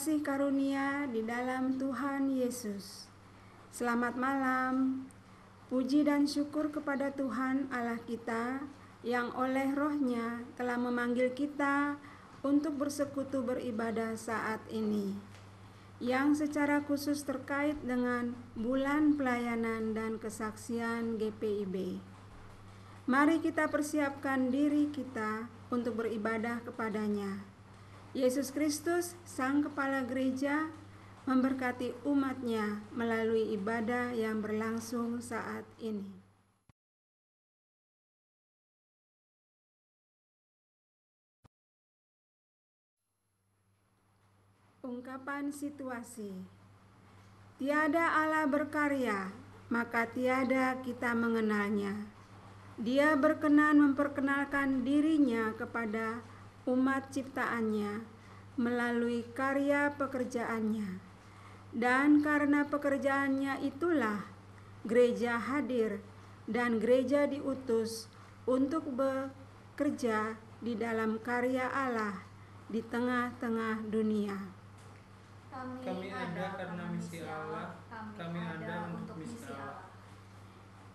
kasih karunia di dalam Tuhan Yesus. Selamat malam. Puji dan syukur kepada Tuhan Allah kita yang oleh rohnya telah memanggil kita untuk bersekutu beribadah saat ini. Yang secara khusus terkait dengan bulan pelayanan dan kesaksian GPIB. Mari kita persiapkan diri kita untuk beribadah kepadanya Yesus Kristus, Sang Kepala Gereja, memberkati umatnya melalui ibadah yang berlangsung saat ini. Ungkapan situasi Tiada Allah berkarya, maka tiada kita mengenalnya. Dia berkenan memperkenalkan dirinya kepada umat ciptaannya melalui karya pekerjaannya. Dan karena pekerjaannya itulah gereja hadir dan gereja diutus untuk bekerja di dalam karya Allah di tengah-tengah dunia. Kami, kami ada karena misi Allah, kami ada untuk misi Allah.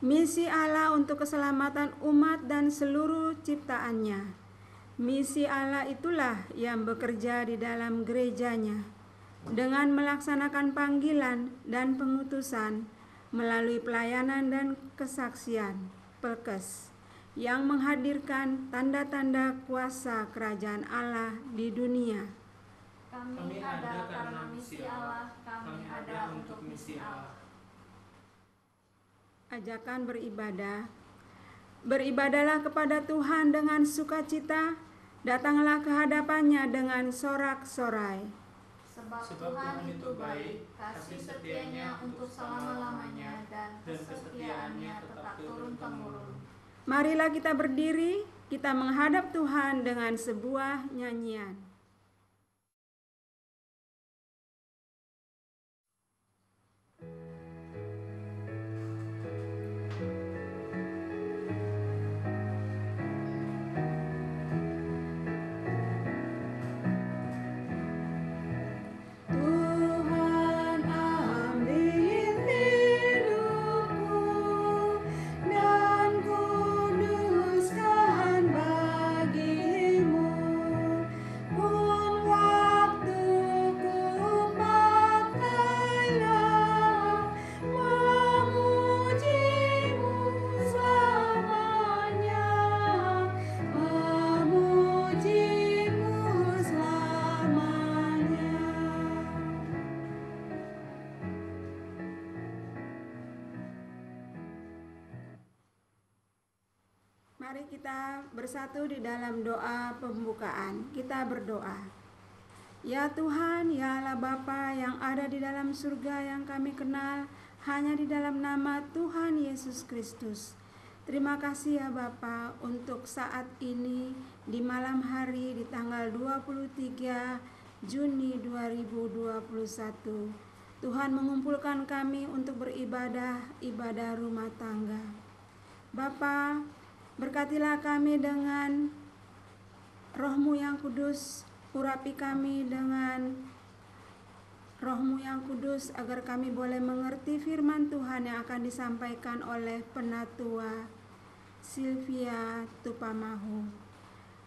Misi Allah untuk keselamatan umat dan seluruh ciptaannya. Misi Allah itulah yang bekerja di dalam gerejanya dengan melaksanakan panggilan dan pengutusan melalui pelayanan dan kesaksian pelkes yang menghadirkan tanda-tanda kuasa kerajaan Allah di dunia. Kami, ada karena misi Allah, kami ada untuk misi Allah. Ajakan beribadah. Beribadalah kepada Tuhan dengan sukacita datanglah ke hadapannya dengan sorak-sorai. Sebab, Tuhan itu baik, kasih setianya untuk selama-lamanya dan kesetiaannya tetap turun-temurun. Marilah kita berdiri, kita menghadap Tuhan dengan sebuah nyanyian. Mari kita bersatu di dalam doa pembukaan. Kita berdoa. Ya Tuhan, ya Allah Bapa yang ada di dalam surga yang kami kenal hanya di dalam nama Tuhan Yesus Kristus. Terima kasih ya Bapa untuk saat ini di malam hari di tanggal 23 Juni 2021. Tuhan mengumpulkan kami untuk beribadah ibadah rumah tangga. Bapak, Berkatilah kami dengan rohmu yang kudus, urapi kami dengan rohmu yang kudus agar kami boleh mengerti firman Tuhan yang akan disampaikan oleh penatua Sylvia Tupamahu.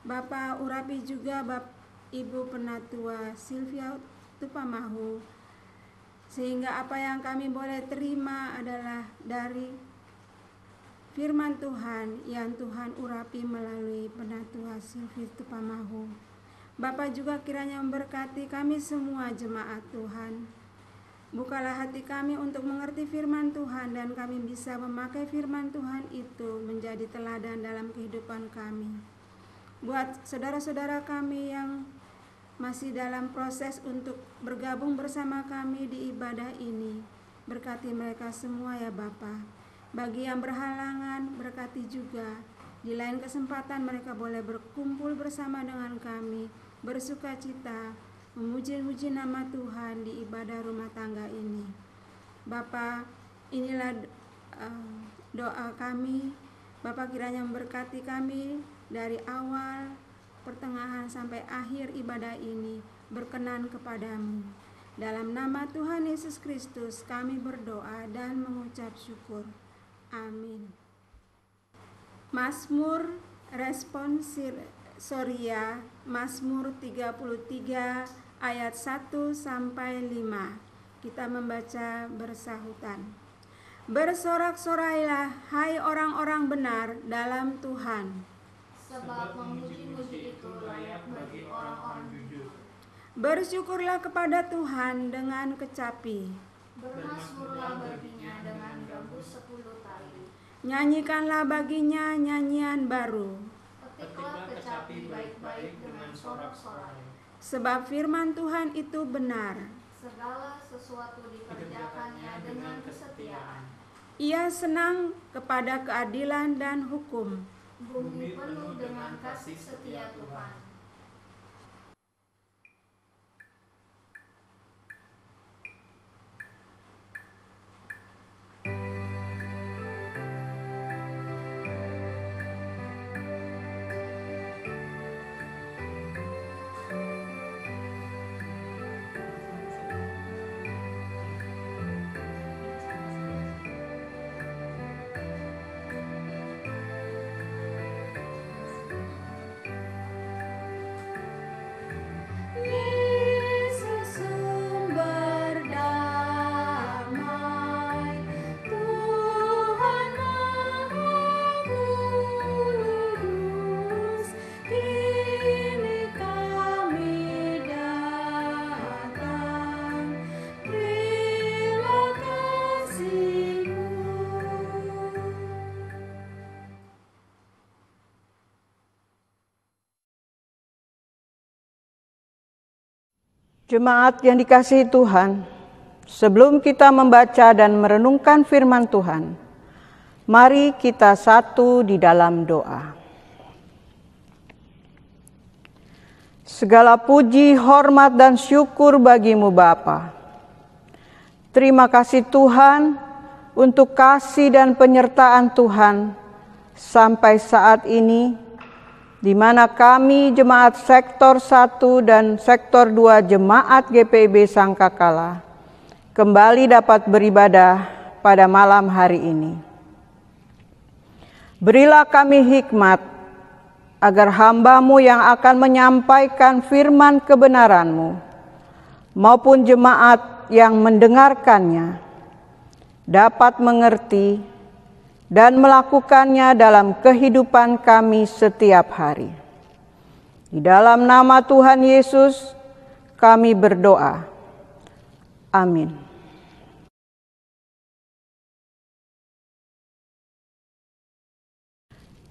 Bapak urapi juga Bapak Ibu Penatua Sylvia Tupamahu sehingga apa yang kami boleh terima adalah dari firman Tuhan yang Tuhan urapi melalui penatua Silvius Tupamahu. Bapak juga kiranya memberkati kami semua jemaat Tuhan. Bukalah hati kami untuk mengerti firman Tuhan dan kami bisa memakai firman Tuhan itu menjadi teladan dalam kehidupan kami. Buat saudara-saudara kami yang masih dalam proses untuk bergabung bersama kami di ibadah ini, berkati mereka semua ya Bapak. Bagi yang berhalangan, berkati juga. Di lain kesempatan mereka boleh berkumpul bersama dengan kami, bersuka cita, memuji-muji nama Tuhan di ibadah rumah tangga ini. Bapa, inilah eh, doa kami. Bapa kiranya memberkati kami dari awal, pertengahan sampai akhir ibadah ini berkenan kepadamu. Dalam nama Tuhan Yesus Kristus kami berdoa dan mengucap syukur. Amin. Masmur responsir Soria Masmur 33 ayat 1 sampai 5. Kita membaca bersahutan. Bersorak-sorailah hai orang-orang benar dalam Tuhan. Sebab memuji-muji itu layak bagi orang-orang jujur. Bersyukurlah kepada Tuhan dengan kecapi. Bermasmurlah baginya dengan gambus sepuluh Nyanyikanlah baginya nyanyian baru. Petiklah kecapi baik-baik dengan sorak-sorai. Sebab firman Tuhan itu benar. Segala sesuatu dikerjakannya dengan kesetiaan. Ia senang kepada keadilan dan hukum. Bumi penuh dengan kasih setia Tuhan. Jemaat yang dikasihi Tuhan, sebelum kita membaca dan merenungkan firman Tuhan, mari kita satu di dalam doa. Segala puji, hormat, dan syukur bagimu Bapa. Terima kasih Tuhan untuk kasih dan penyertaan Tuhan sampai saat ini di mana kami jemaat sektor 1 dan sektor 2 jemaat GPB Sangkakala kembali dapat beribadah pada malam hari ini. Berilah kami hikmat agar hambamu yang akan menyampaikan firman kebenaranmu maupun jemaat yang mendengarkannya dapat mengerti dan melakukannya dalam kehidupan kami setiap hari. Di dalam nama Tuhan Yesus, kami berdoa. Amin.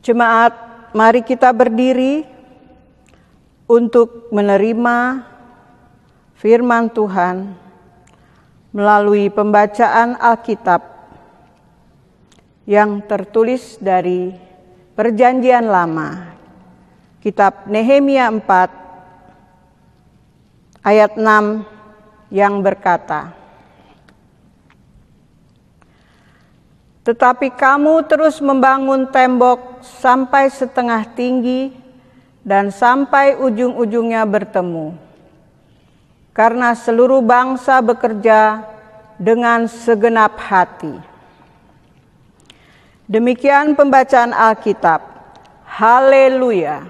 Jemaat, mari kita berdiri untuk menerima firman Tuhan melalui pembacaan Alkitab yang tertulis dari Perjanjian Lama, Kitab Nehemia 4 ayat 6 yang berkata, Tetapi kamu terus membangun tembok sampai setengah tinggi dan sampai ujung-ujungnya bertemu. Karena seluruh bangsa bekerja dengan segenap hati. Demikian pembacaan Alkitab. Haleluya.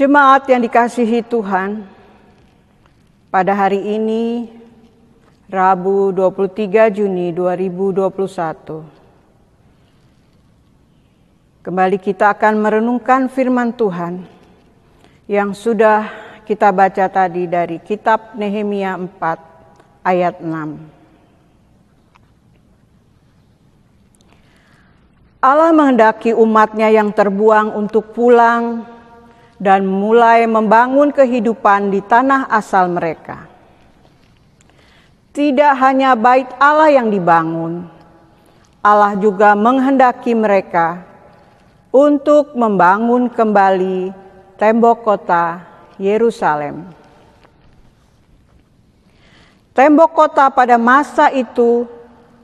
Jemaat yang dikasihi Tuhan, pada hari ini, Rabu 23 Juni 2021. Kembali kita akan merenungkan firman Tuhan yang sudah kita baca tadi dari kitab Nehemia 4 ayat 6. Allah menghendaki umatnya yang terbuang untuk pulang dan mulai membangun kehidupan di tanah asal mereka. Tidak hanya bait Allah yang dibangun, Allah juga menghendaki mereka untuk membangun kembali tembok kota Yerusalem. Tembok kota pada masa itu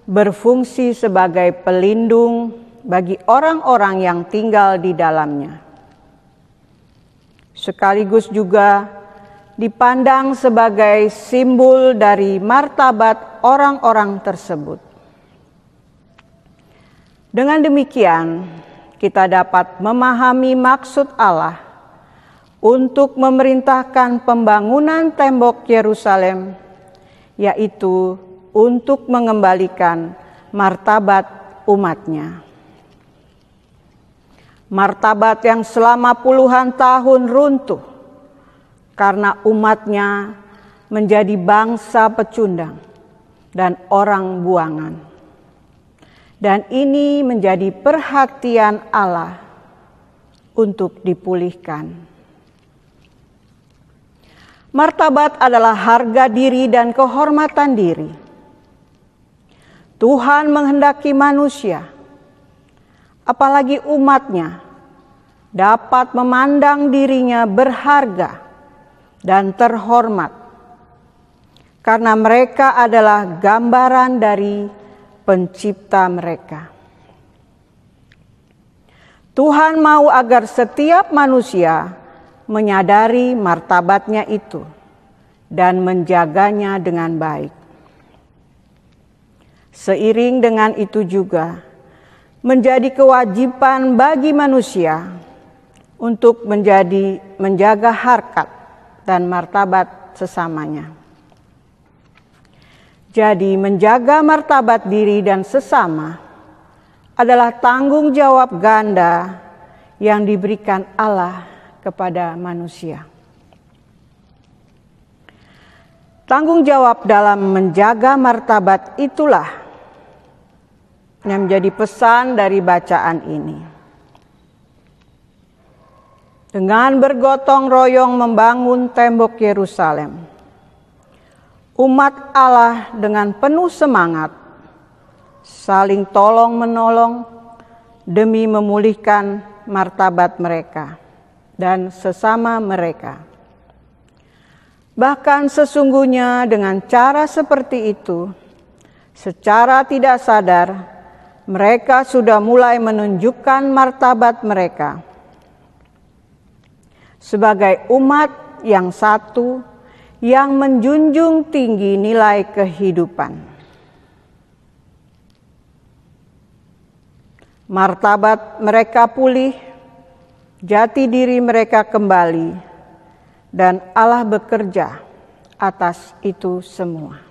berfungsi sebagai pelindung bagi orang-orang yang tinggal di dalamnya sekaligus juga dipandang sebagai simbol dari martabat orang-orang tersebut. Dengan demikian, kita dapat memahami maksud Allah untuk memerintahkan pembangunan tembok Yerusalem, yaitu untuk mengembalikan martabat umatnya martabat yang selama puluhan tahun runtuh karena umatnya menjadi bangsa pecundang dan orang buangan. Dan ini menjadi perhatian Allah untuk dipulihkan. Martabat adalah harga diri dan kehormatan diri. Tuhan menghendaki manusia apalagi umatnya, dapat memandang dirinya berharga dan terhormat, karena mereka adalah gambaran dari Pencipta mereka. Tuhan mau agar setiap manusia menyadari martabatnya itu dan menjaganya dengan baik. Seiring dengan itu juga, menjadi kewajiban bagi manusia untuk menjadi menjaga harkat dan martabat sesamanya. Jadi, menjaga martabat diri dan sesama adalah tanggung jawab ganda yang diberikan Allah kepada manusia. Tanggung jawab dalam menjaga martabat itulah yang menjadi pesan dari bacaan ini. Dengan bergotong royong membangun tembok Yerusalem, umat Allah dengan penuh semangat saling tolong-menolong demi memulihkan martabat mereka dan sesama mereka. Bahkan sesungguhnya, dengan cara seperti itu, secara tidak sadar mereka sudah mulai menunjukkan martabat mereka sebagai umat yang satu yang menjunjung tinggi nilai kehidupan. Martabat mereka pulih, jati diri mereka kembali, dan Allah bekerja atas itu semua.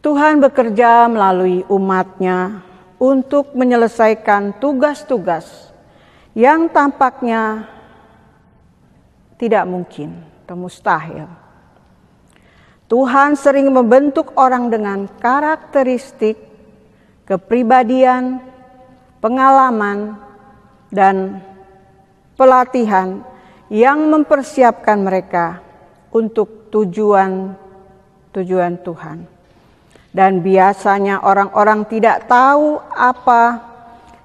Tuhan bekerja melalui umatnya untuk menyelesaikan tugas-tugas yang tampaknya tidak mungkin atau mustahil. Tuhan sering membentuk orang dengan karakteristik, kepribadian, pengalaman, dan pelatihan yang mempersiapkan mereka untuk tujuan-tujuan Tuhan. Dan biasanya orang-orang tidak tahu apa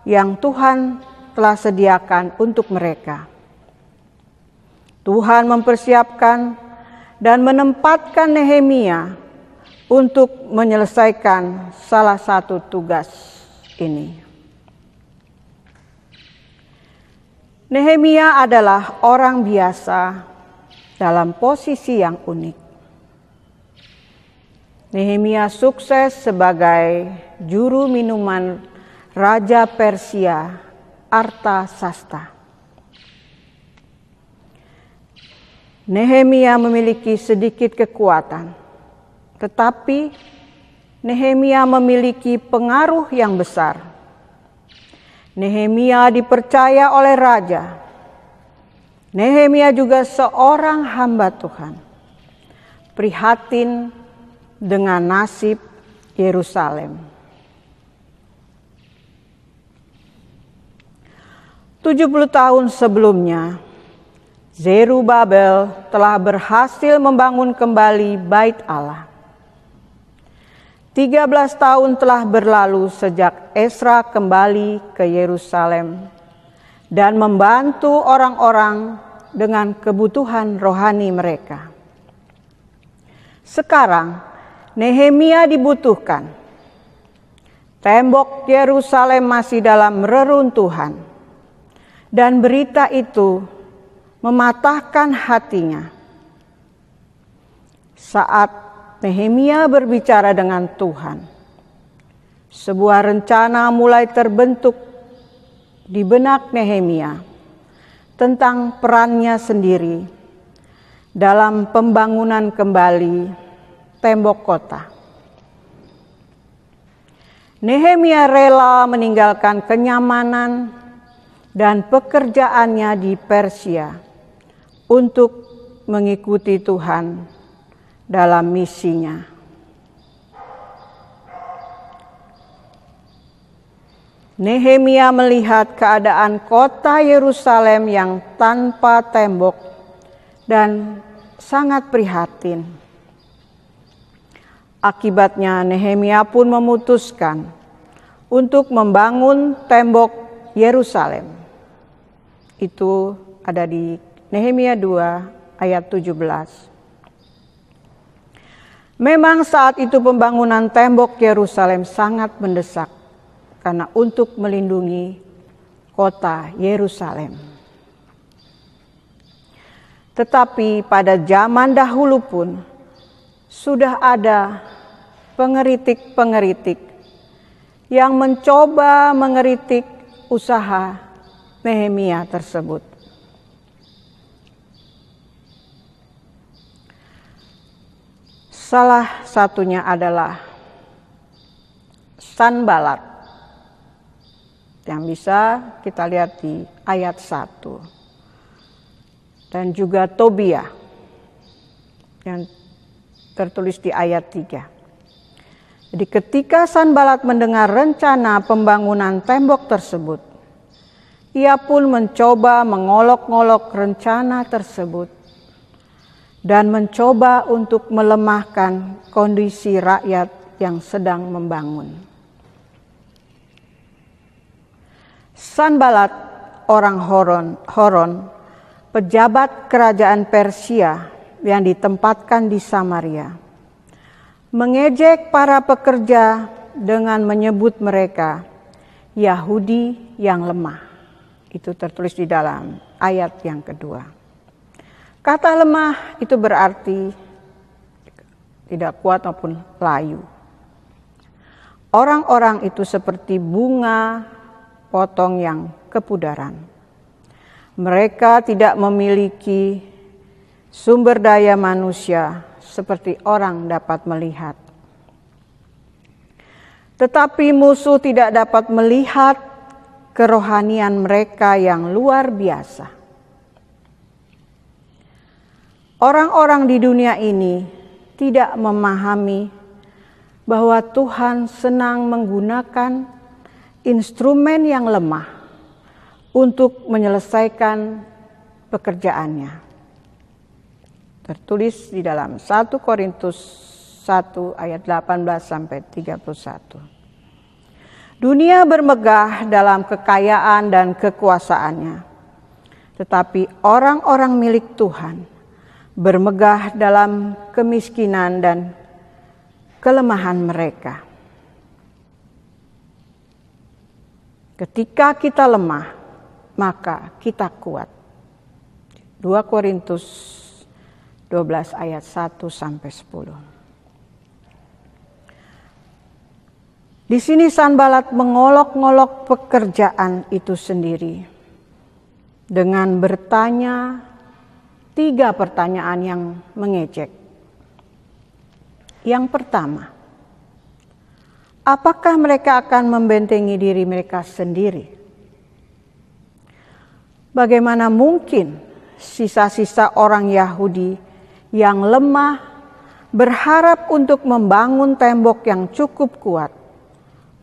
yang Tuhan telah sediakan untuk mereka. Tuhan mempersiapkan dan menempatkan Nehemia untuk menyelesaikan salah satu tugas ini. Nehemia adalah orang biasa dalam posisi yang unik. Nehemia sukses sebagai juru minuman Raja Persia Arta Sasta. Nehemia memiliki sedikit kekuatan, tetapi Nehemia memiliki pengaruh yang besar. Nehemia dipercaya oleh raja. Nehemia juga seorang hamba Tuhan. Prihatin dengan nasib Yerusalem. Tujuh puluh tahun sebelumnya, Zerubabel telah berhasil membangun kembali bait Allah. Tiga belas tahun telah berlalu sejak Esra kembali ke Yerusalem dan membantu orang-orang dengan kebutuhan rohani mereka. Sekarang Nehemia dibutuhkan. Tembok Yerusalem masih dalam reruntuhan. Dan berita itu mematahkan hatinya. Saat Nehemia berbicara dengan Tuhan, sebuah rencana mulai terbentuk di benak Nehemia tentang perannya sendiri dalam pembangunan kembali tembok kota. Nehemia rela meninggalkan kenyamanan dan pekerjaannya di Persia untuk mengikuti Tuhan dalam misinya. Nehemia melihat keadaan kota Yerusalem yang tanpa tembok dan sangat prihatin. Akibatnya Nehemia pun memutuskan untuk membangun tembok Yerusalem. Itu ada di Nehemia 2 ayat 17. Memang saat itu pembangunan tembok Yerusalem sangat mendesak karena untuk melindungi kota Yerusalem. Tetapi pada zaman dahulu pun sudah ada pengeritik-pengeritik yang mencoba mengeritik usaha Nehemia tersebut. Salah satunya adalah Sanbalat yang bisa kita lihat di ayat 1 dan juga Tobia yang tertulis di ayat 3. Jadi ketika Sanbalat mendengar rencana pembangunan tembok tersebut, ia pun mencoba mengolok olok rencana tersebut dan mencoba untuk melemahkan kondisi rakyat yang sedang membangun. Sanbalat, orang Horon, Horon pejabat kerajaan Persia yang ditempatkan di Samaria mengejek para pekerja dengan menyebut mereka Yahudi yang lemah. Itu tertulis di dalam ayat yang kedua. Kata lemah itu berarti tidak kuat maupun layu. Orang-orang itu seperti bunga potong yang kepudaran. Mereka tidak memiliki sumber daya manusia seperti orang dapat melihat. Tetapi musuh tidak dapat melihat kerohanian mereka yang luar biasa. Orang-orang di dunia ini tidak memahami bahwa Tuhan senang menggunakan instrumen yang lemah untuk menyelesaikan pekerjaannya. Tertulis di dalam 1 Korintus 1 ayat 18 sampai 31. Dunia bermegah dalam kekayaan dan kekuasaannya. Tetapi orang-orang milik Tuhan bermegah dalam kemiskinan dan kelemahan mereka. Ketika kita lemah, maka kita kuat. 2 Korintus 12 ayat 1 sampai 10. Di sini Sanbalat mengolok-ngolok pekerjaan itu sendiri dengan bertanya tiga pertanyaan yang mengejek. Yang pertama, apakah mereka akan membentengi diri mereka sendiri? Bagaimana mungkin sisa-sisa orang Yahudi yang lemah berharap untuk membangun tembok yang cukup kuat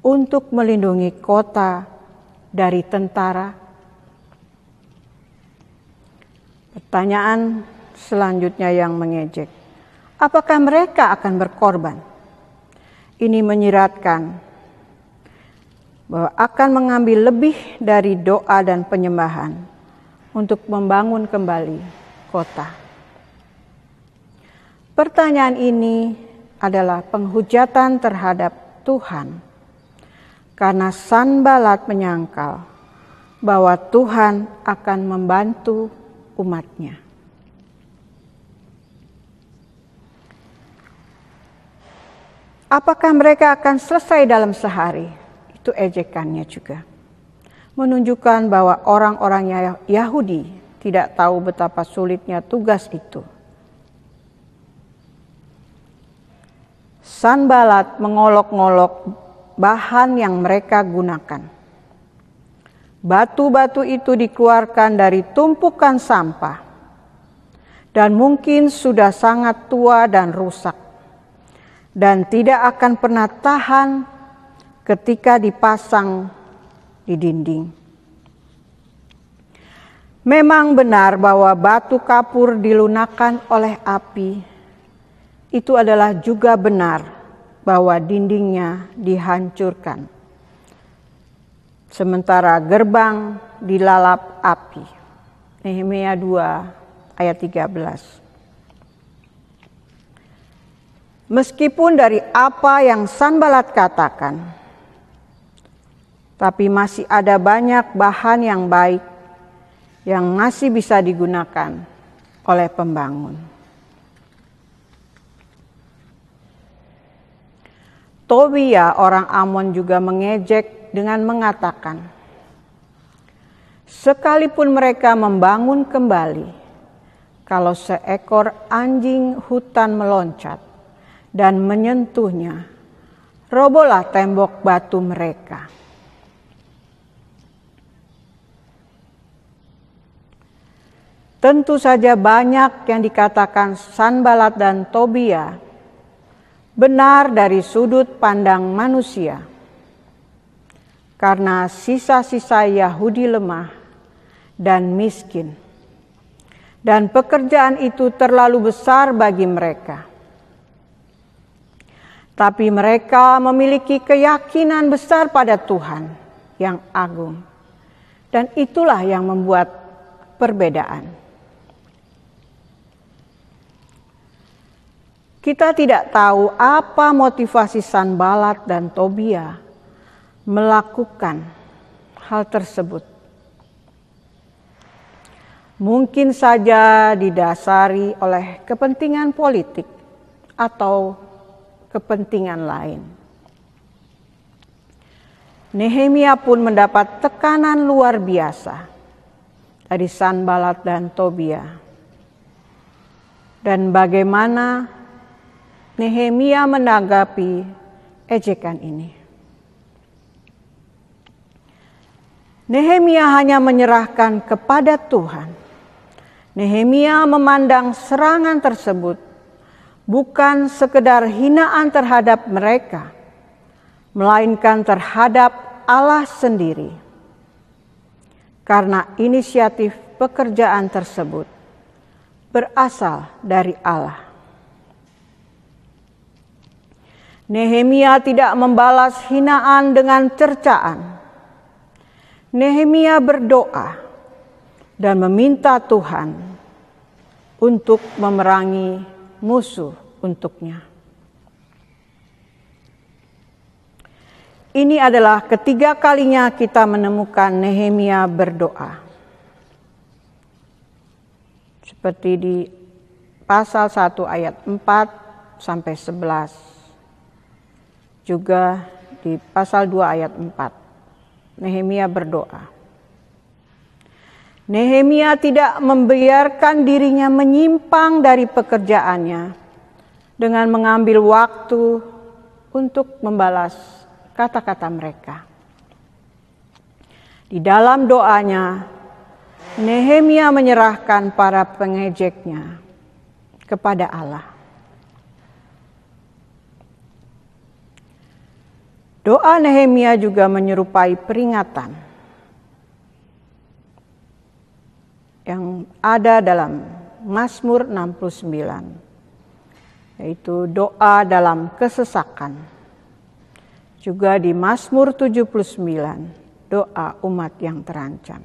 untuk melindungi kota dari tentara. Pertanyaan selanjutnya yang mengejek. Apakah mereka akan berkorban? Ini menyiratkan bahwa akan mengambil lebih dari doa dan penyembahan untuk membangun kembali kota. Pertanyaan ini adalah penghujatan terhadap Tuhan. Karena Sanbalat menyangkal bahwa Tuhan akan membantu umatnya. Apakah mereka akan selesai dalam sehari? Itu ejekannya juga. Menunjukkan bahwa orang-orang Yahudi tidak tahu betapa sulitnya tugas itu. Sanbalat mengolok-ngolok bahan yang mereka gunakan. Batu-batu itu dikeluarkan dari tumpukan sampah dan mungkin sudah sangat tua dan rusak dan tidak akan pernah tahan ketika dipasang di dinding. Memang benar bahwa batu kapur dilunakan oleh api itu adalah juga benar bahwa dindingnya dihancurkan, sementara gerbang dilalap api. Nehemia 2 ayat 13. Meskipun dari apa yang Sanbalat katakan, tapi masih ada banyak bahan yang baik yang masih bisa digunakan oleh pembangun. Tobia orang Amon juga mengejek dengan mengatakan, Sekalipun mereka membangun kembali, kalau seekor anjing hutan meloncat dan menyentuhnya, robohlah tembok batu mereka. Tentu saja banyak yang dikatakan Sanbalat dan Tobia benar dari sudut pandang manusia. Karena sisa-sisa Yahudi lemah dan miskin. Dan pekerjaan itu terlalu besar bagi mereka. Tapi mereka memiliki keyakinan besar pada Tuhan yang agung. Dan itulah yang membuat perbedaan. Kita tidak tahu apa motivasi Sanbalat dan Tobia melakukan hal tersebut. Mungkin saja didasari oleh kepentingan politik atau kepentingan lain. Nehemia pun mendapat tekanan luar biasa dari Sanbalat dan Tobia. Dan bagaimana Nehemia menanggapi ejekan ini. Nehemia hanya menyerahkan kepada Tuhan. Nehemia memandang serangan tersebut bukan sekedar hinaan terhadap mereka, melainkan terhadap Allah sendiri. Karena inisiatif pekerjaan tersebut berasal dari Allah. Nehemia tidak membalas hinaan dengan cercaan. Nehemia berdoa dan meminta Tuhan untuk memerangi musuh untuknya. Ini adalah ketiga kalinya kita menemukan Nehemia berdoa. Seperti di pasal 1 ayat 4 sampai 11 juga di pasal 2 ayat 4. Nehemia berdoa. Nehemia tidak membiarkan dirinya menyimpang dari pekerjaannya dengan mengambil waktu untuk membalas kata-kata mereka. Di dalam doanya, Nehemia menyerahkan para pengejeknya kepada Allah. Doa Nehemia juga menyerupai peringatan yang ada dalam Mazmur 69 yaitu doa dalam kesesakan. Juga di Mazmur 79 doa umat yang terancam.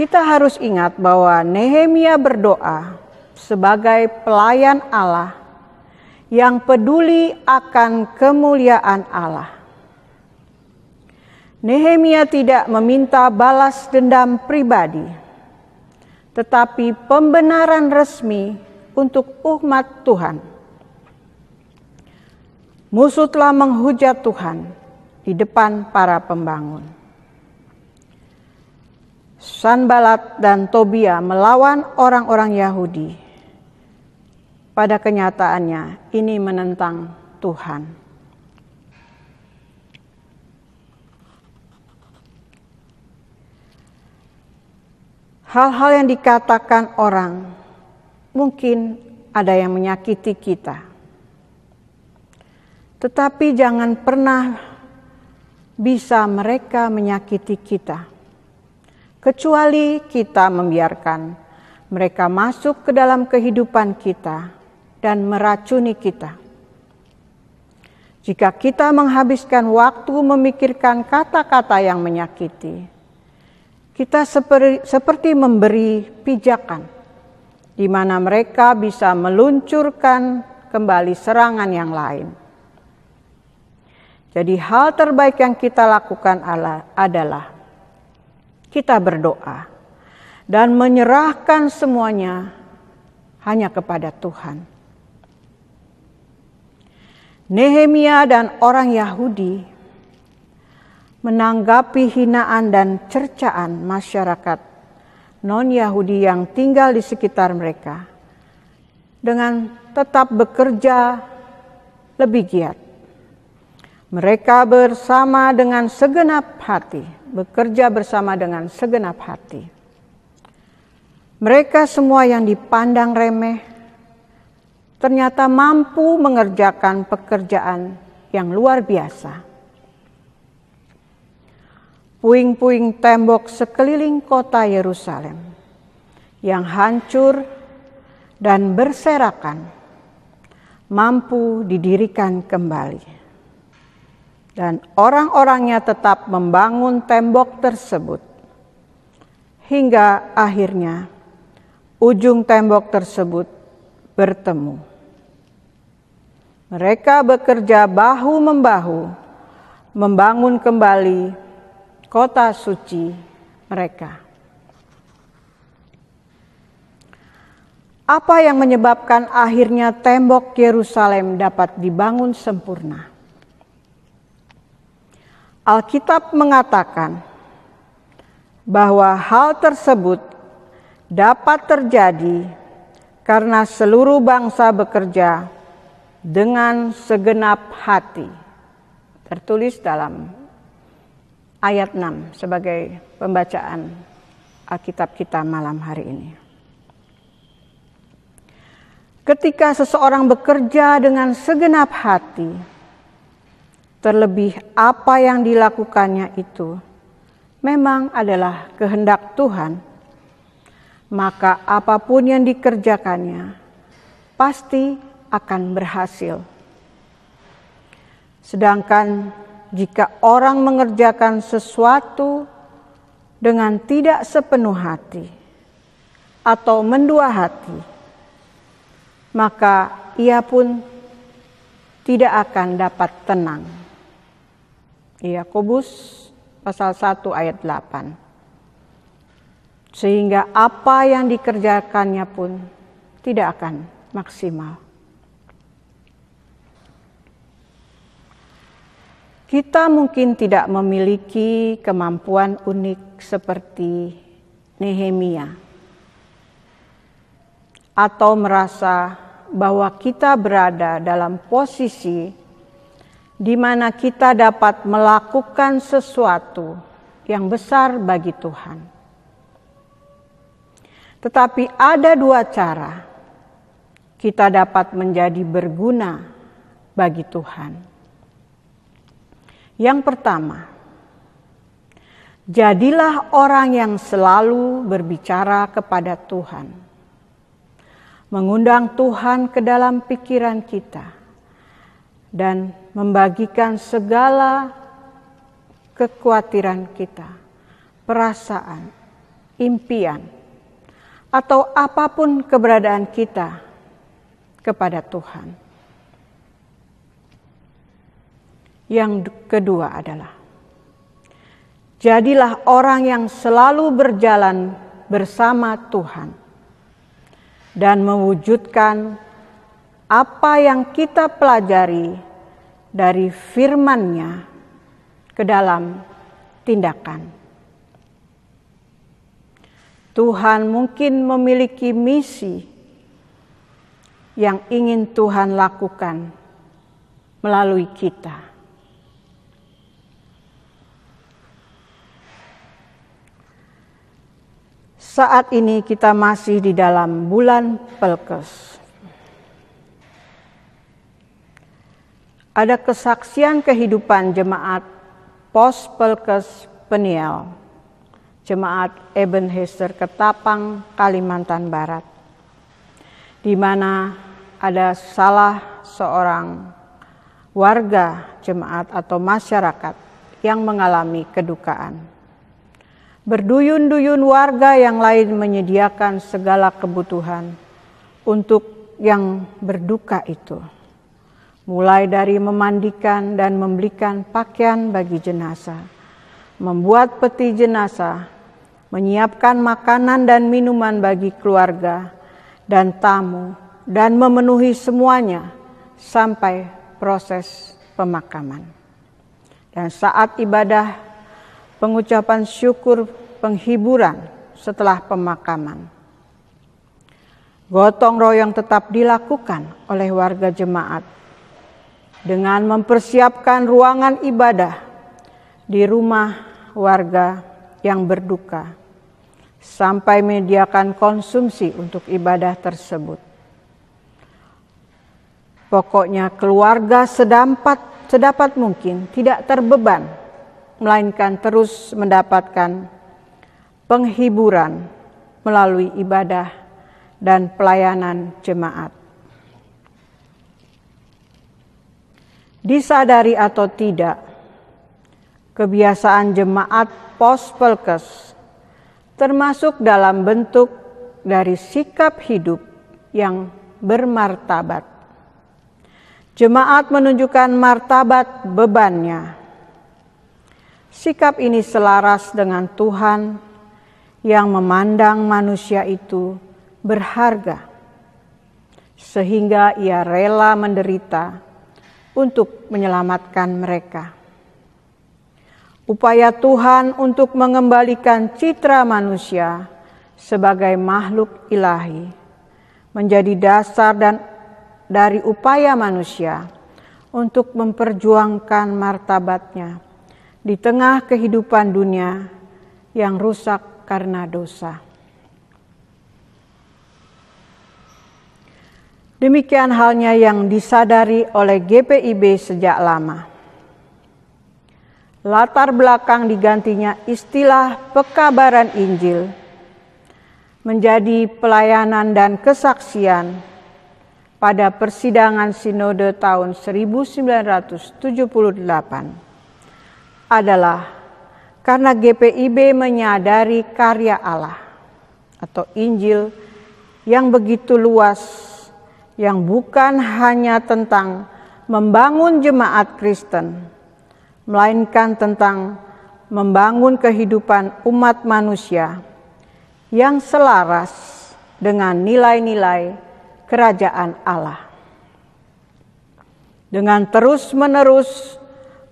Kita harus ingat bahwa Nehemia berdoa sebagai pelayan Allah yang peduli akan kemuliaan Allah. Nehemia tidak meminta balas dendam pribadi, tetapi pembenaran resmi untuk umat Tuhan. Musuh telah menghujat Tuhan di depan para pembangun. Sanbalat dan Tobia melawan orang-orang Yahudi pada kenyataannya, ini menentang Tuhan. Hal-hal yang dikatakan orang mungkin ada yang menyakiti kita, tetapi jangan pernah bisa mereka menyakiti kita, kecuali kita membiarkan mereka masuk ke dalam kehidupan kita dan meracuni kita. Jika kita menghabiskan waktu memikirkan kata-kata yang menyakiti, kita seperti, seperti memberi pijakan, di mana mereka bisa meluncurkan kembali serangan yang lain. Jadi, hal terbaik yang kita lakukan adalah kita berdoa dan menyerahkan semuanya hanya kepada Tuhan. Nehemia dan orang Yahudi menanggapi hinaan dan cercaan masyarakat non-Yahudi yang tinggal di sekitar mereka dengan tetap bekerja lebih giat. Mereka bersama dengan segenap hati, bekerja bersama dengan segenap hati. Mereka semua yang dipandang remeh ternyata mampu mengerjakan pekerjaan yang luar biasa. Puing-puing tembok sekeliling kota Yerusalem yang hancur dan berserakan mampu didirikan kembali. Dan orang-orangnya tetap membangun tembok tersebut hingga akhirnya ujung tembok tersebut bertemu. Mereka bekerja bahu-membahu membangun kembali kota suci mereka. Apa yang menyebabkan akhirnya tembok Yerusalem dapat dibangun sempurna? Alkitab mengatakan bahwa hal tersebut dapat terjadi karena seluruh bangsa bekerja dengan segenap hati. Tertulis dalam ayat 6 sebagai pembacaan Alkitab kita malam hari ini. Ketika seseorang bekerja dengan segenap hati, terlebih apa yang dilakukannya itu memang adalah kehendak Tuhan, maka apapun yang dikerjakannya pasti akan berhasil. Sedangkan jika orang mengerjakan sesuatu dengan tidak sepenuh hati atau mendua hati, maka ia pun tidak akan dapat tenang. Yakobus pasal 1 ayat 8. Sehingga apa yang dikerjakannya pun tidak akan maksimal. Kita mungkin tidak memiliki kemampuan unik seperti Nehemia, atau merasa bahwa kita berada dalam posisi di mana kita dapat melakukan sesuatu yang besar bagi Tuhan. Tetapi ada dua cara kita dapat menjadi berguna bagi Tuhan. Yang pertama, jadilah orang yang selalu berbicara kepada Tuhan, mengundang Tuhan ke dalam pikiran kita, dan membagikan segala kekhawatiran kita, perasaan, impian, atau apapun keberadaan kita kepada Tuhan Yang kedua adalah jadilah orang yang selalu berjalan bersama Tuhan dan mewujudkan apa yang kita pelajari dari firman-Nya ke dalam tindakan. Tuhan mungkin memiliki misi yang ingin Tuhan lakukan melalui kita. Saat ini kita masih di dalam bulan Pelkes. Ada kesaksian kehidupan jemaat pos Pelkes Peniel, jemaat Ebenhester Ketapang, Kalimantan Barat, di mana ada salah seorang warga jemaat atau masyarakat yang mengalami kedukaan. Berduyun-duyun warga yang lain menyediakan segala kebutuhan untuk yang berduka itu. Mulai dari memandikan dan membelikan pakaian bagi jenazah, membuat peti jenazah, menyiapkan makanan dan minuman bagi keluarga dan tamu, dan memenuhi semuanya sampai proses pemakaman. Dan saat ibadah pengucapan syukur penghiburan setelah pemakaman. Gotong royong tetap dilakukan oleh warga jemaat dengan mempersiapkan ruangan ibadah di rumah warga yang berduka sampai menyediakan konsumsi untuk ibadah tersebut. Pokoknya keluarga sedapat sedapat mungkin tidak terbeban melainkan terus mendapatkan penghiburan melalui ibadah dan pelayanan jemaat. Disadari atau tidak, kebiasaan jemaat pos pelkes termasuk dalam bentuk dari sikap hidup yang bermartabat. Jemaat menunjukkan martabat bebannya Sikap ini selaras dengan Tuhan yang memandang manusia itu berharga, sehingga ia rela menderita untuk menyelamatkan mereka. Upaya Tuhan untuk mengembalikan citra manusia sebagai makhluk ilahi menjadi dasar dan dari upaya manusia untuk memperjuangkan martabatnya di tengah kehidupan dunia yang rusak karena dosa. Demikian halnya yang disadari oleh GPIB sejak lama. Latar belakang digantinya istilah pekabaran Injil menjadi pelayanan dan kesaksian pada persidangan sinode tahun 1978 adalah karena GPIB menyadari karya Allah atau Injil yang begitu luas yang bukan hanya tentang membangun jemaat Kristen melainkan tentang membangun kehidupan umat manusia yang selaras dengan nilai-nilai kerajaan Allah. Dengan terus-menerus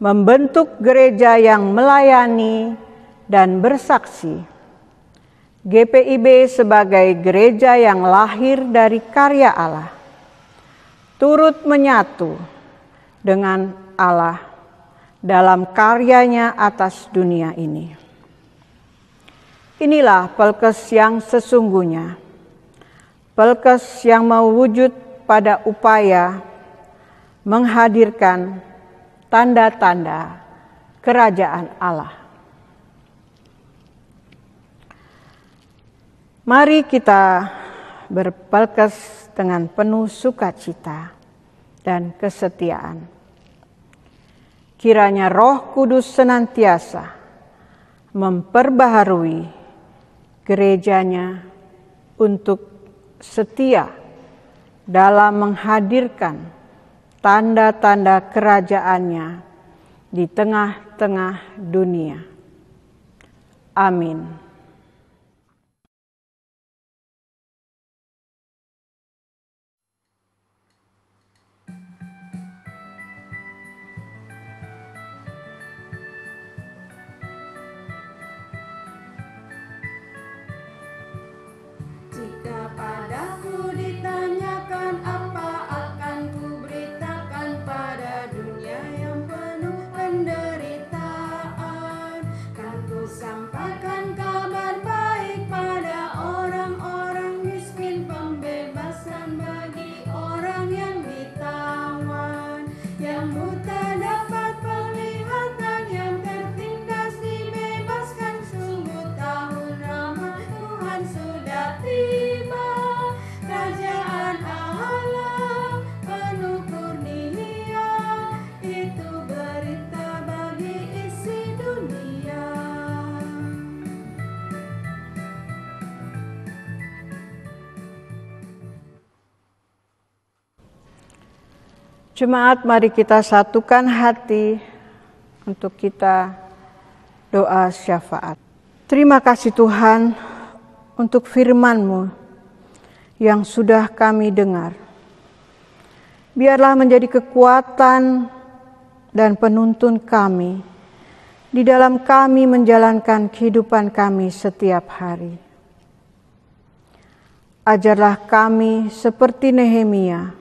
membentuk gereja yang melayani dan bersaksi. GPIB sebagai gereja yang lahir dari karya Allah, turut menyatu dengan Allah dalam karyanya atas dunia ini. Inilah pelkes yang sesungguhnya, pelkes yang mewujud pada upaya menghadirkan tanda-tanda kerajaan Allah. Mari kita berpelkes dengan penuh sukacita dan kesetiaan. Kiranya Roh Kudus senantiasa memperbaharui gerejanya untuk setia dalam menghadirkan tanda-tanda kerajaannya di tengah-tengah dunia. Amin. Jemaat, mari kita satukan hati untuk kita doa syafaat. Terima kasih Tuhan untuk firman-Mu yang sudah kami dengar. Biarlah menjadi kekuatan dan penuntun kami di dalam kami menjalankan kehidupan kami setiap hari. Ajarlah kami seperti Nehemia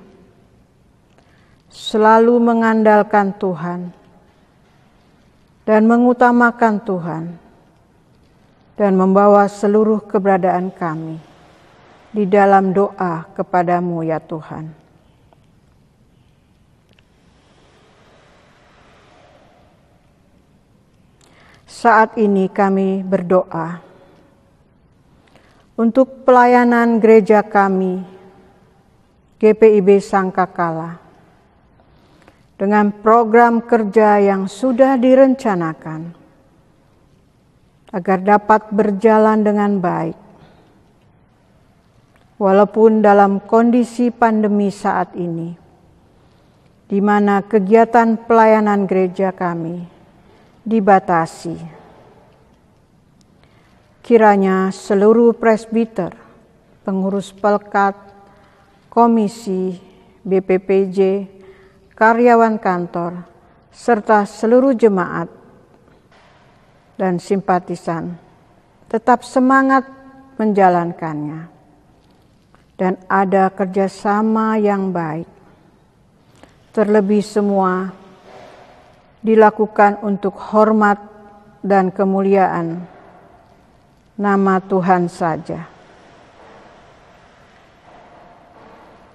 selalu mengandalkan Tuhan dan mengutamakan Tuhan dan membawa seluruh keberadaan kami di dalam doa kepadamu ya Tuhan. Saat ini kami berdoa untuk pelayanan gereja kami GPIB Sangkakala dengan program kerja yang sudah direncanakan agar dapat berjalan dengan baik. Walaupun dalam kondisi pandemi saat ini, di mana kegiatan pelayanan gereja kami dibatasi. Kiranya seluruh presbiter, pengurus pelkat, komisi, BPPJ, karyawan kantor, serta seluruh jemaat dan simpatisan. Tetap semangat menjalankannya. Dan ada kerjasama yang baik. Terlebih semua dilakukan untuk hormat dan kemuliaan nama Tuhan saja.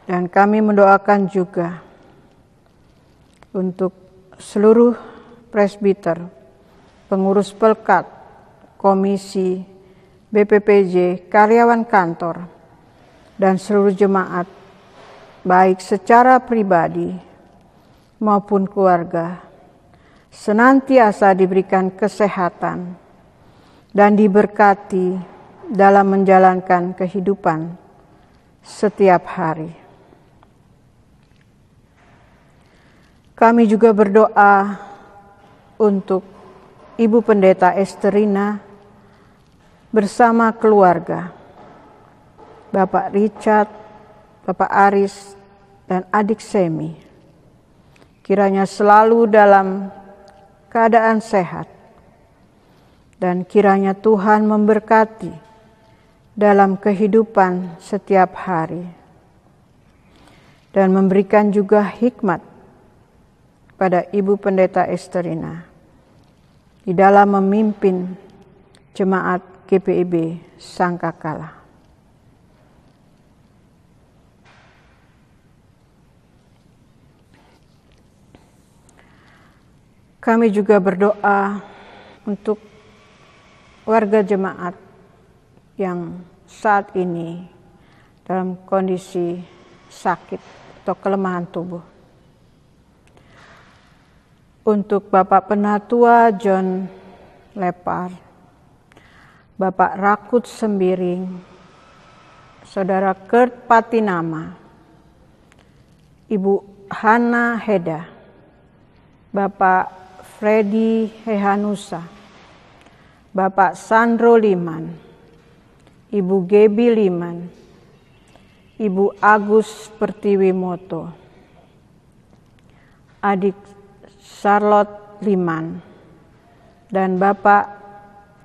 Dan kami mendoakan juga untuk seluruh presbiter, pengurus pelkat, komisi, BPPJ, karyawan kantor, dan seluruh jemaat, baik secara pribadi maupun keluarga, senantiasa diberikan kesehatan dan diberkati dalam menjalankan kehidupan setiap hari. Kami juga berdoa untuk Ibu Pendeta Esterina bersama keluarga, Bapak Richard, Bapak Aris, dan adik Semi. Kiranya selalu dalam keadaan sehat dan kiranya Tuhan memberkati dalam kehidupan setiap hari dan memberikan juga hikmat pada Ibu Pendeta Esterina di dalam memimpin jemaat GPIB Sangkakala. Kami juga berdoa untuk warga jemaat yang saat ini dalam kondisi sakit atau kelemahan tubuh untuk Bapak Penatua John Lepar, Bapak Rakut Sembiring, Saudara Kurt Patinama, Ibu Hana Heda, Bapak Freddy Hehanusa, Bapak Sandro Liman, Ibu Gebi Liman, Ibu Agus Pertiwi Moto, adik Charlotte Liman dan Bapak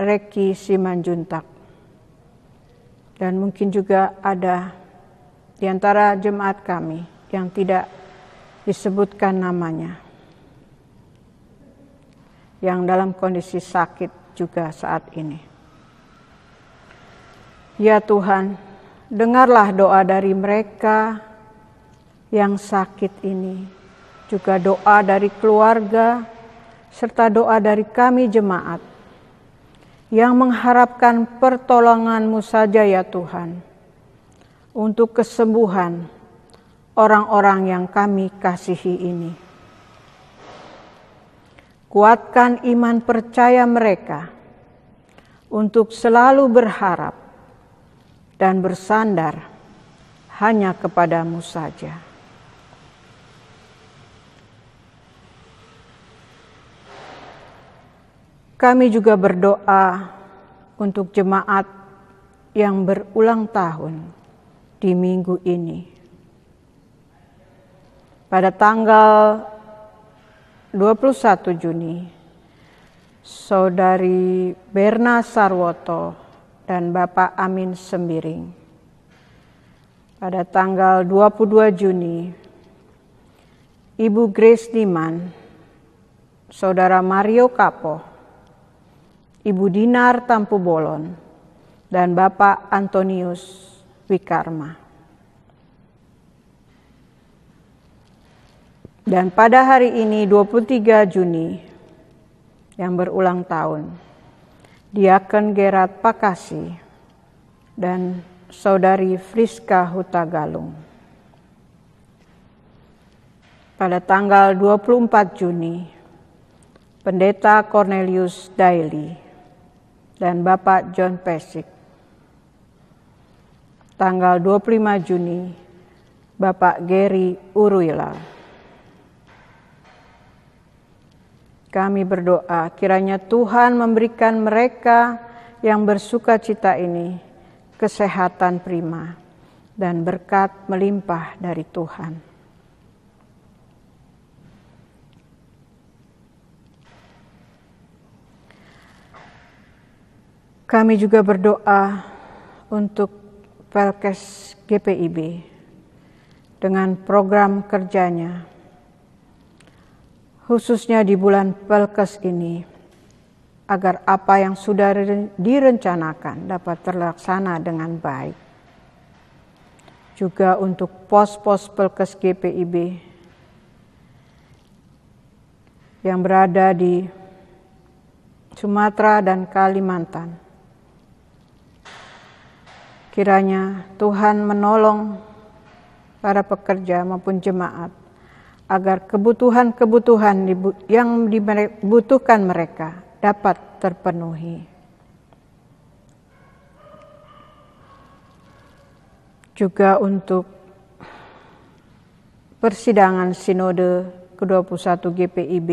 Reki Simanjuntak. Dan mungkin juga ada di antara jemaat kami yang tidak disebutkan namanya. Yang dalam kondisi sakit juga saat ini. Ya Tuhan, dengarlah doa dari mereka yang sakit ini juga doa dari keluarga, serta doa dari kami jemaat yang mengharapkan pertolonganmu saja ya Tuhan untuk kesembuhan orang-orang yang kami kasihi ini. Kuatkan iman percaya mereka untuk selalu berharap dan bersandar hanya kepadamu saja. Kami juga berdoa untuk jemaat yang berulang tahun di minggu ini. Pada tanggal 21 Juni, Saudari Berna Sarwoto dan Bapak Amin Sembiring. Pada tanggal 22 Juni, Ibu Grace Diman, Saudara Mario Kapo, Ibu Dinar Tampu Bolon, dan Bapak Antonius Wikarma. Dan pada hari ini 23 Juni yang berulang tahun, Diaken Gerat Pakasi dan Saudari Friska Huta Galung. Pada tanggal 24 Juni, Pendeta Cornelius Daily dan Bapak John Pesik. Tanggal 25 Juni, Bapak Gary Uruila. Kami berdoa kiranya Tuhan memberikan mereka yang bersuka cita ini kesehatan prima dan berkat melimpah dari Tuhan. Kami juga berdoa untuk Pelkes GPIB dengan program kerjanya, khususnya di bulan Pelkes ini, agar apa yang sudah direncanakan dapat terlaksana dengan baik. Juga untuk pos-pos Pelkes GPIB yang berada di Sumatera dan Kalimantan Kiranya Tuhan menolong para pekerja maupun jemaat agar kebutuhan-kebutuhan yang dibutuhkan mereka dapat terpenuhi. Juga untuk persidangan sinode ke-21 GPIB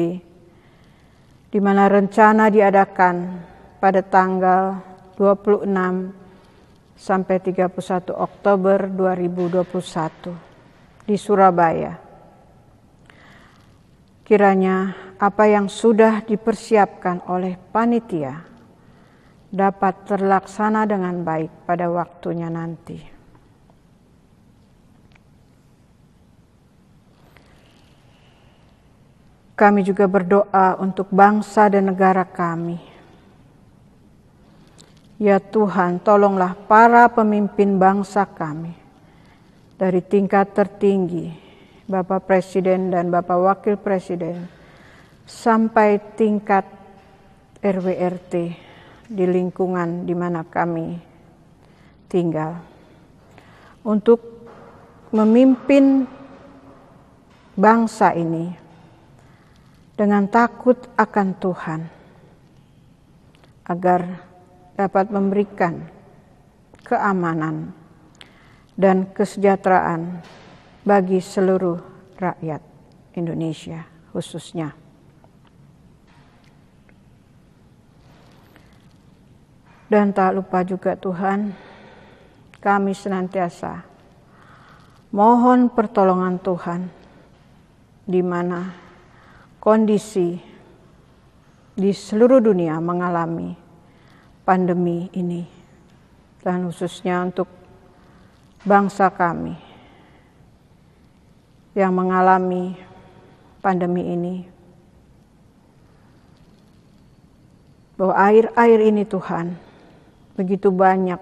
di mana rencana diadakan pada tanggal 26 sampai 31 Oktober 2021 di Surabaya. Kiranya apa yang sudah dipersiapkan oleh panitia dapat terlaksana dengan baik pada waktunya nanti. Kami juga berdoa untuk bangsa dan negara kami Ya Tuhan, tolonglah para pemimpin bangsa kami dari tingkat tertinggi, Bapak Presiden dan Bapak Wakil Presiden, sampai tingkat RWRT di lingkungan di mana kami tinggal. Untuk memimpin bangsa ini dengan takut akan Tuhan agar dapat memberikan keamanan dan kesejahteraan bagi seluruh rakyat Indonesia khususnya. Dan tak lupa juga Tuhan, kami senantiasa mohon pertolongan Tuhan di mana kondisi di seluruh dunia mengalami pandemi ini dan khususnya untuk bangsa kami yang mengalami pandemi ini. Bahwa air-air ini Tuhan begitu banyak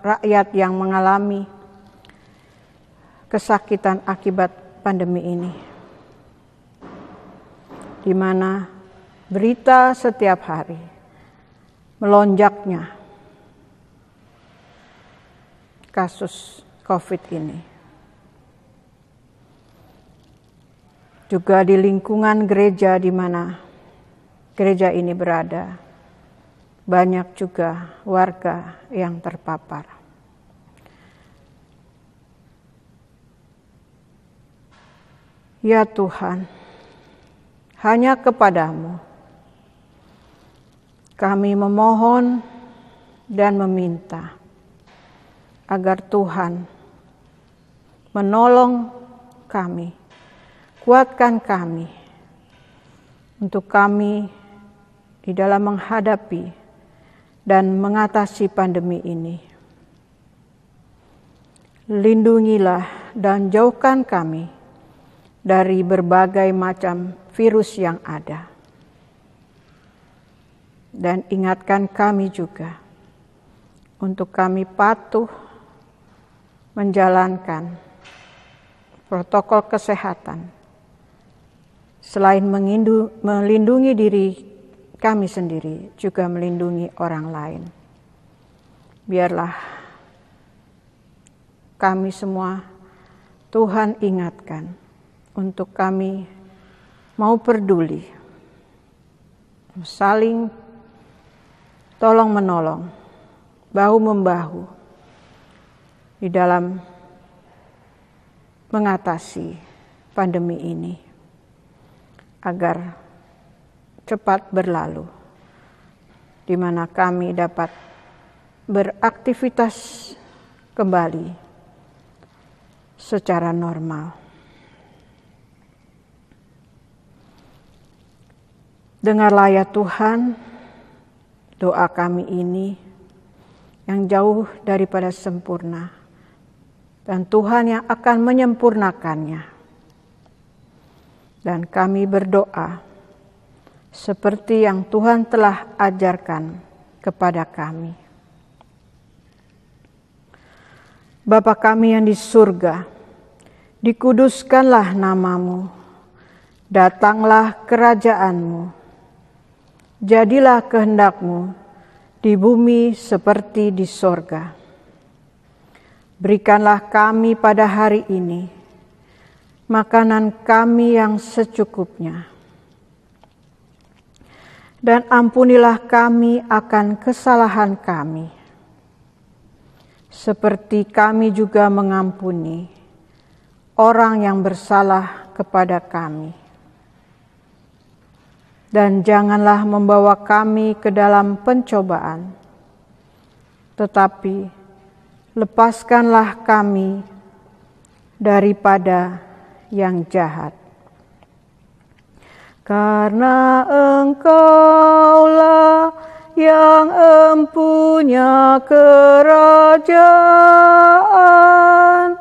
rakyat yang mengalami kesakitan akibat pandemi ini di mana berita setiap hari melonjaknya kasus COVID ini. Juga di lingkungan gereja di mana gereja ini berada, banyak juga warga yang terpapar. Ya Tuhan, hanya kepadamu. Kami memohon dan meminta agar Tuhan menolong kami, kuatkan kami, untuk kami di dalam menghadapi dan mengatasi pandemi ini. Lindungilah dan jauhkan kami dari berbagai macam virus yang ada. Dan ingatkan kami juga untuk kami patuh menjalankan protokol kesehatan selain melindungi diri kami sendiri juga melindungi orang lain. Biarlah kami semua Tuhan ingatkan untuk kami mau peduli, saling tolong menolong, bahu membahu di dalam mengatasi pandemi ini agar cepat berlalu, di mana kami dapat beraktivitas kembali secara normal. Dengarlah ya Tuhan doa kami ini yang jauh daripada sempurna dan Tuhan yang akan menyempurnakannya. Dan kami berdoa seperti yang Tuhan telah ajarkan kepada kami. Bapa kami yang di surga, dikuduskanlah namamu, datanglah kerajaanmu Jadilah kehendakmu di bumi seperti di sorga. Berikanlah kami pada hari ini makanan kami yang secukupnya. Dan ampunilah kami akan kesalahan kami, seperti kami juga mengampuni orang yang bersalah kepada kami dan janganlah membawa kami ke dalam pencobaan, tetapi lepaskanlah kami daripada yang jahat. Karena engkaulah yang empunya kerajaan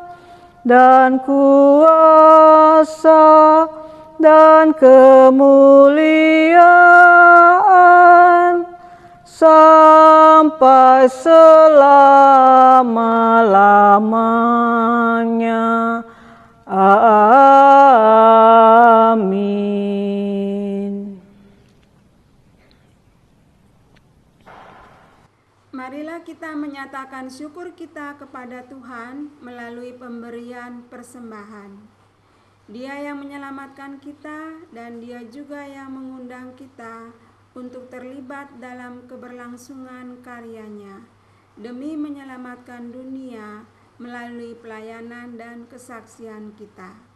dan kuasa dan kemuliaan sampai selama-lamanya. Amin. Marilah kita menyatakan syukur kita kepada Tuhan melalui pemberian persembahan. Dia yang menyelamatkan kita dan Dia juga yang mengundang kita untuk terlibat dalam keberlangsungan karyanya demi menyelamatkan dunia melalui pelayanan dan kesaksian kita.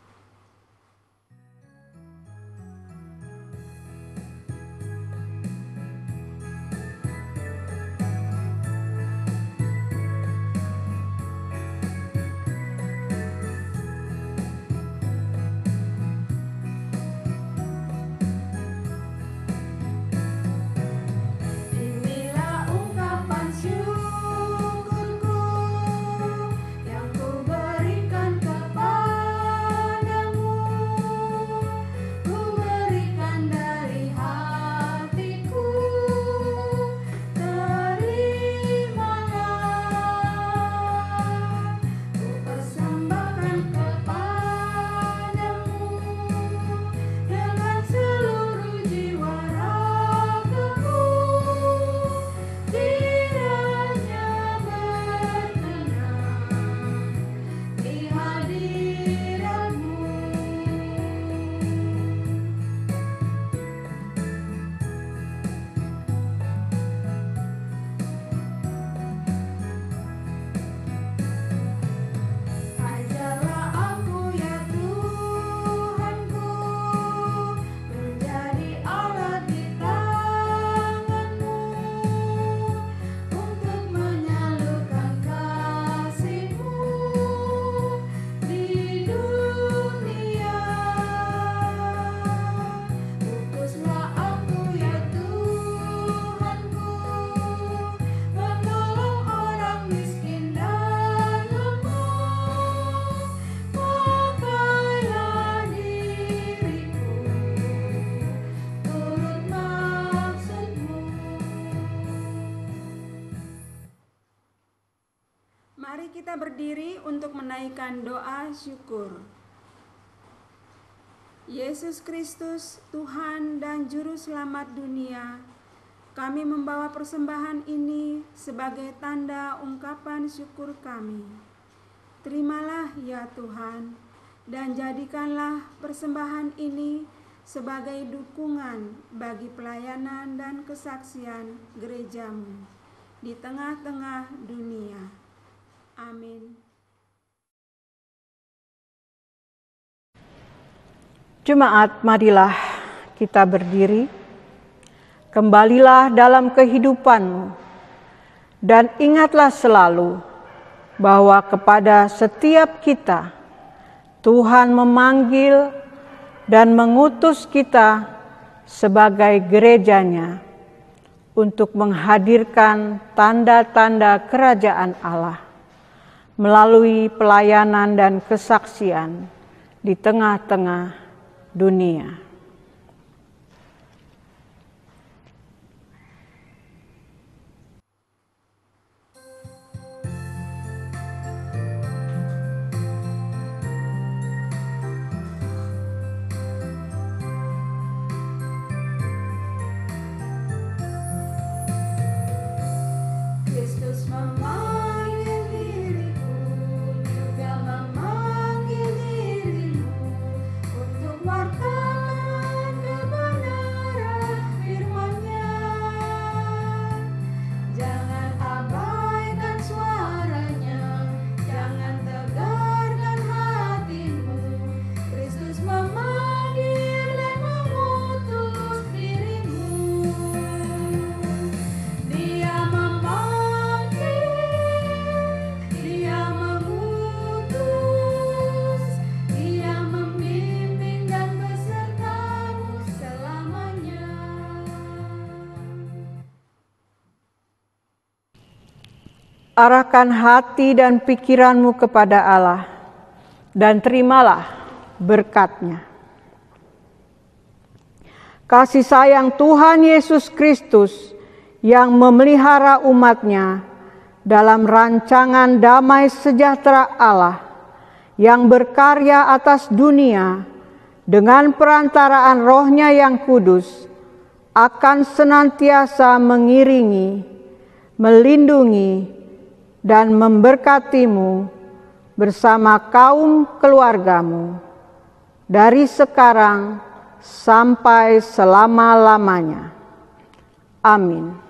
menunaikan doa syukur. Yesus Kristus, Tuhan dan Juru Selamat dunia, kami membawa persembahan ini sebagai tanda ungkapan syukur kami. Terimalah ya Tuhan, dan jadikanlah persembahan ini sebagai dukungan bagi pelayanan dan kesaksian gerejamu di tengah-tengah dunia. Amin. Jemaat, marilah kita berdiri. Kembalilah dalam kehidupanmu dan ingatlah selalu bahwa kepada setiap kita Tuhan memanggil dan mengutus kita sebagai gerejanya untuk menghadirkan tanda-tanda kerajaan Allah melalui pelayanan dan kesaksian di tengah-tengah dunia. Arahkan hati dan pikiranmu kepada Allah dan terimalah berkatnya. Kasih sayang Tuhan Yesus Kristus yang memelihara umatnya dalam rancangan damai sejahtera Allah yang berkarya atas dunia dengan perantaraan rohnya yang kudus akan senantiasa mengiringi, melindungi, dan memberkatimu bersama kaum keluargamu dari sekarang sampai selama-lamanya. Amin.